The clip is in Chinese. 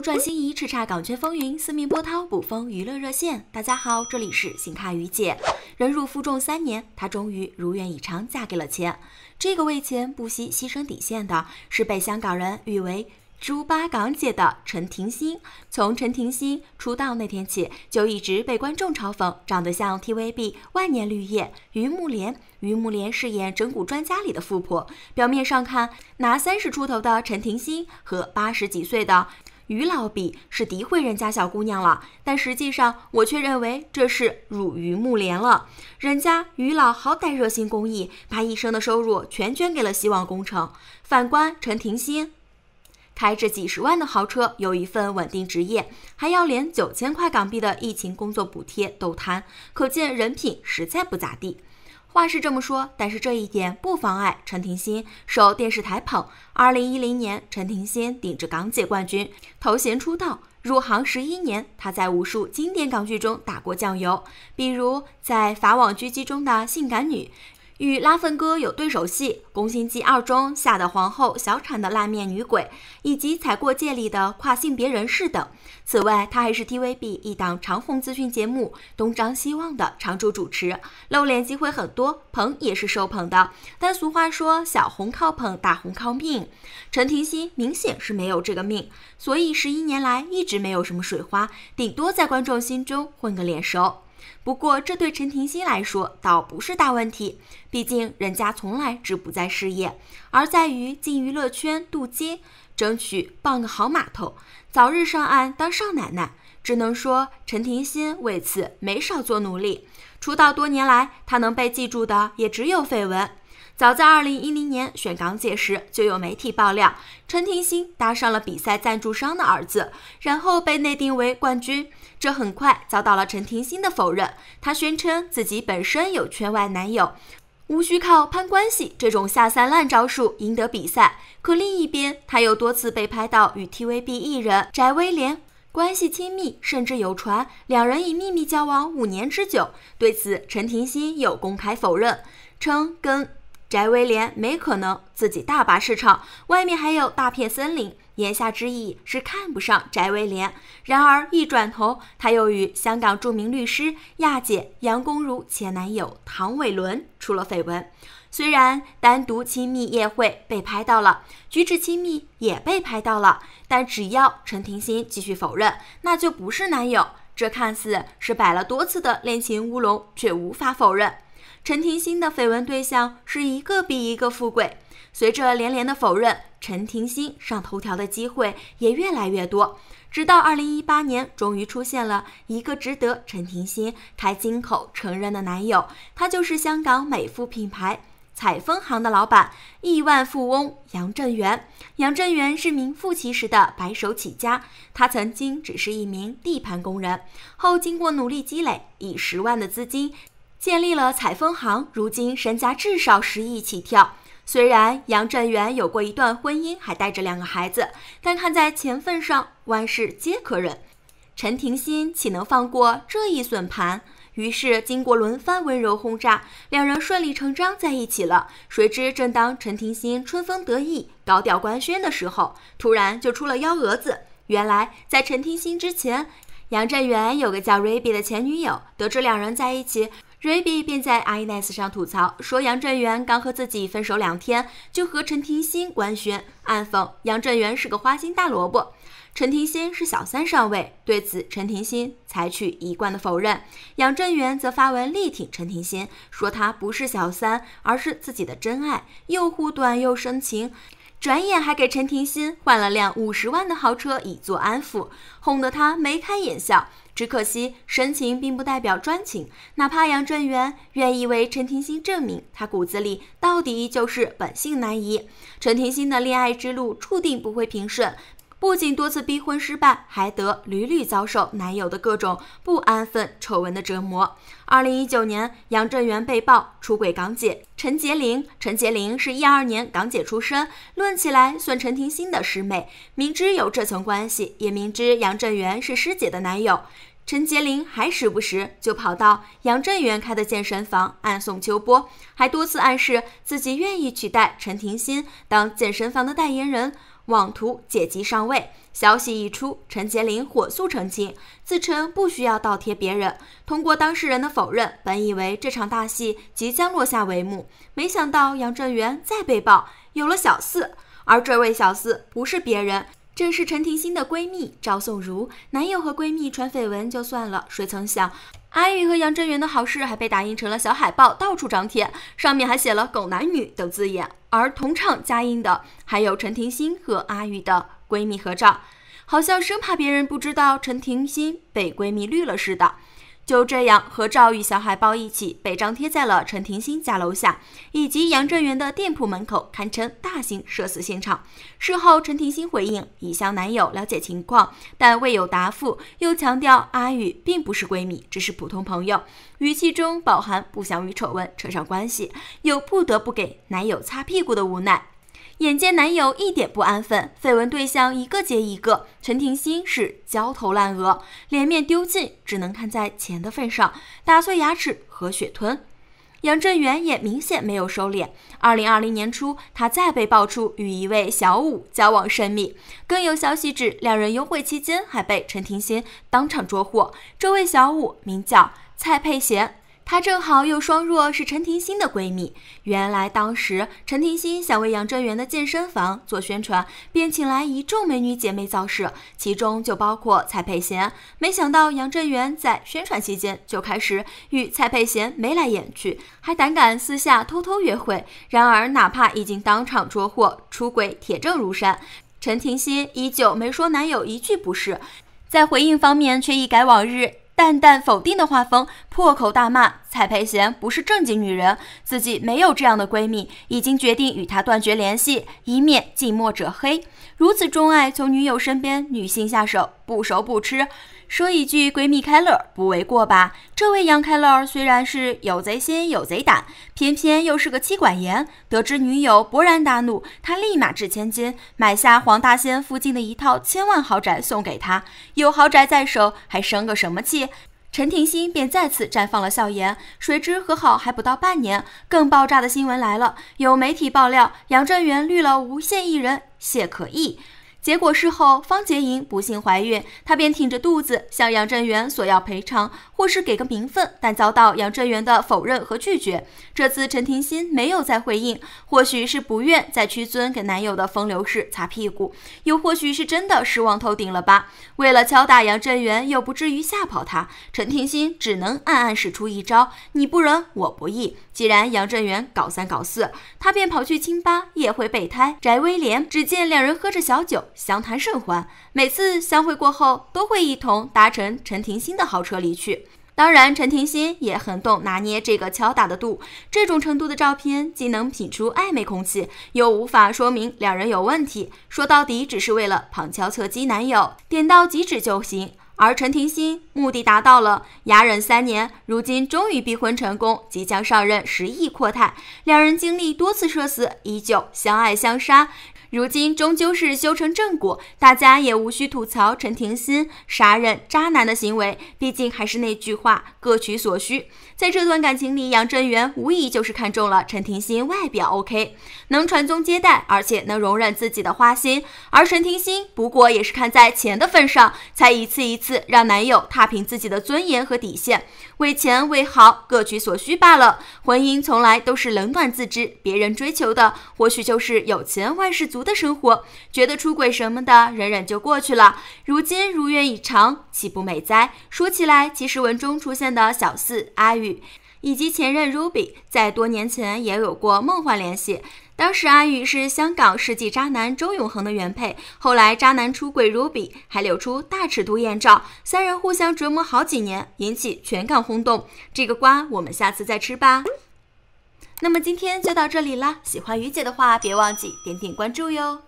转心移，叱咤港圈风云，四面波涛，捕风娱乐热线。大家好，这里是行咖于姐。忍辱负重三年，她终于如愿以偿嫁给了钱。这个为钱不惜牺牲底线的，是被香港人誉为“猪八港姐”的陈廷欣。从陈廷欣出道那天起，就一直被观众嘲讽，长得像 TVB 万年绿叶于木莲。于木莲饰演《整蛊专家》里的富婆，表面上看，拿三十出头的陈廷欣和八十几岁的。于老比是诋毁人家小姑娘了，但实际上我却认为这是辱于木莲了。人家于老好歹热心公益，把一生的收入全捐给了希望工程。反观陈廷欣，开着几十万的豪车，有一份稳定职业，还要连九千块港币的疫情工作补贴都贪，可见人品实在不咋地。话是这么说，但是这一点不妨碍陈廷欣受电视台捧。二零一零年，陈廷欣顶着港姐冠军头衔出道，入行十一年，她在无数经典港剧中打过酱油，比如在《法网狙击》中的性感女。与拉粪哥有对手戏，《宫心计二》中吓得皇后小产的烂面女鬼，以及《踩过界》里的跨性别人士等。此外，他还是 TVB 一档长红资讯节目《东张西望》的常驻主持，露脸机会很多，捧也是受捧的。但俗话说，小红靠捧，大红靠命。陈廷希明显是没有这个命，所以十一年来一直没有什么水花，顶多在观众心中混个脸熟。不过，这对陈廷欣来说倒不是大问题，毕竟人家从来只不在事业，而在于进娱乐圈镀金，争取傍个好码头，早日上岸当少奶奶。只能说陈廷欣为此没少做努力。出道多年来，他能被记住的也只有绯闻。早在二零一零年选港姐时，就有媒体爆料陈廷欣搭上了比赛赞助商的儿子，然后被内定为冠军。这很快遭到了陈廷欣的否认，他宣称自己本身有圈外男友，无需靠攀关系这种下三滥招数赢得比赛。可另一边，他又多次被拍到与 TVB 艺人翟威廉关系亲密，甚至有传两人已秘密交往五年之久。对此，陈廷欣有公开否认，称跟。翟威廉没可能自己大把市场，外面还有大片森林。言下之意是看不上翟威廉。然而一转头，他又与香港著名律师亚姐杨恭如前男友唐伟伦出了绯闻。虽然单独亲密夜会被拍到了，举止亲密也被拍到了，但只要陈廷欣继续否认，那就不是男友。这看似是摆了多次的恋情乌龙，却无法否认。陈廷欣的绯闻对象是一个比一个富贵。随着连连的否认，陈廷欣上头条的机会也越来越多。直到二零一八年，终于出现了一个值得陈廷欣开金口承认的男友，他就是香港美肤品牌彩丰行的老板、亿万富翁杨振元。杨振元是名副其实的白手起家，他曾经只是一名地盘工人，后经过努力积累，以十万的资金。建立了采风行，如今身家至少十亿起跳。虽然杨振元有过一段婚姻，还带着两个孩子，但看在钱份上，万事皆可忍。陈廷欣岂能放过这一损盘？于是经过轮番温柔轰炸，两人顺理成章在一起了。谁知正当陈廷欣春风得意、高调官宣的时候，突然就出了幺蛾子。原来在陈廷欣之前，杨振元有个叫 Ruby 的前女友，得知两人在一起。r a b y 便在 Ines 上吐槽说，杨振元刚和自己分手两天，就和陈廷欣官宣，暗讽杨振元是个花心大萝卜，陈廷欣是小三上位。对此，陈廷欣采取一贯的否认，杨振元则发文力挺陈廷欣，说他不是小三，而是自己的真爱，又护短又深情。转眼还给陈廷欣换了辆五十万的豪车以作安抚，哄得他眉开眼笑。只可惜深情并不代表专情，哪怕杨振源愿意为陈廷欣证明，他骨子里到底就是本性难移。陈廷欣的恋爱之路注定不会平顺。不仅多次逼婚失败，还得屡屡遭受男友的各种不安分丑闻的折磨。二零一九年，杨振元被曝出轨港姐陈洁玲。陈洁玲是一二年港姐出身，论起来算陈廷欣的师妹。明知有这层关系，也明知杨振元是师姐的男友，陈洁玲还时不时就跑到杨振元开的健身房暗送秋波，还多次暗示自己愿意取代陈廷欣当健身房的代言人。网图借机上位，消息一出，陈杰林火速澄清，自称不需要倒贴别人。通过当事人的否认，本以为这场大戏即将落下帷幕，没想到杨振元再被曝，有了小四，而这位小四不是别人，正是陈廷欣的闺蜜赵颂茹。男友和闺蜜传绯闻就算了，谁曾想？阿宇和杨真元的好事还被打印成了小海报，到处张贴，上面还写了“狗男女”等字眼。而同唱加印的还有陈婷欣和阿宇的闺蜜合照，好像生怕别人不知道陈婷欣被闺蜜绿了似的。就这样，合照与小海报一起被张贴在了陈廷欣家楼下以及杨正源的店铺门口，堪称大型社死现场。事后，陈廷欣回应已向男友了解情况，但未有答复，又强调阿宇并不是闺蜜，只是普通朋友，语气中饱含不想与丑闻扯上关系，又不得不给男友擦屁股的无奈。眼见男友一点不安分，绯闻对象一个接一个，陈廷欣是焦头烂额，脸面丢尽，只能看在钱的份上，打碎牙齿和血吞。杨振元也明显没有收敛。2020年初，他再被爆出与一位小五交往甚密，更有消息指两人幽会期间还被陈廷欣当场捉获。这位小五名叫蔡佩贤。她正好又双若是陈廷欣的闺蜜。原来当时陈廷欣想为杨振元的健身房做宣传，便请来一众美女姐妹造势，其中就包括蔡佩贤。没想到杨振元在宣传期间就开始与蔡佩贤眉来眼去，还胆敢私下偷偷约会。然而哪怕已经当场捉获出轨铁证如山，陈廷欣依旧没说男友一句不是。在回应方面，却一改往日。淡淡否定的画风，破口大骂蔡培贤不是正经女人，自己没有这样的闺蜜，已经决定与她断绝联系，以免近墨者黑。如此钟爱从女友身边女性下手，不熟不吃。说一句“闺蜜开乐”不为过吧？这位杨开乐虽然是有贼心有贼胆，偏偏又是个妻管严。得知女友勃然大怒，他立马掷千金买下黄大仙附近的一套千万豪宅送给她。有豪宅在手，还生个什么气？陈廷欣便再次绽放了笑颜。谁知和好还不到半年，更爆炸的新闻来了：有媒体爆料，杨振元绿了无线艺人谢可毅。结果事后，方洁莹不幸怀孕，她便挺着肚子向杨振元索要赔偿，或是给个名分，但遭到杨振元的否认和拒绝。这次陈廷欣没有再回应，或许是不愿再屈尊给男友的风流事擦屁股，又或许是真的失望透顶了吧。为了敲打杨振元，又不至于吓跑他，陈廷欣只能暗暗使出一招：你不仁，我不义。既然杨振元搞三搞四，他便跑去清吧夜会备胎翟威廉，只见两人喝着小酒。相谈甚欢，每次相会过后都会一同搭乘陈廷欣的豪车离去。当然，陈廷欣也很懂拿捏这个敲打的度，这种程度的照片既能品出暧昧空气，又无法说明两人有问题。说到底，只是为了旁敲侧击男友，点到即止就行。而陈廷欣目的达到了，哑忍三年，如今终于逼婚成功，即将上任十亿阔太。两人经历多次社死，依旧相爱相杀。如今终究是修成正果，大家也无需吐槽陈廷欣杀人渣男的行为。毕竟还是那句话，各取所需。在这段感情里，杨振元无疑就是看中了陈廷欣外表 OK，能传宗接代，而且能容忍自己的花心。而陈廷欣不过也是看在钱的份上，才一次一次让男友踏平自己的尊严和底线，为钱为好，各取所需罢了。婚姻从来都是冷暖自知，别人追求的或许就是有钱万事足。的生活，觉得出轨什么的忍忍就过去了。如今如愿以偿，岂不美哉？说起来，其实文中出现的小四阿宇以及前任 Ruby 在多年前也有过梦幻联系。当时阿宇是香港世纪渣男周永恒的原配，后来渣男出轨 Ruby 还流出大尺度艳照，三人互相折磨好几年，引起全港轰动。这个瓜我们下次再吃吧。那么今天就到这里了，喜欢鱼姐的话，别忘记点点关注哟。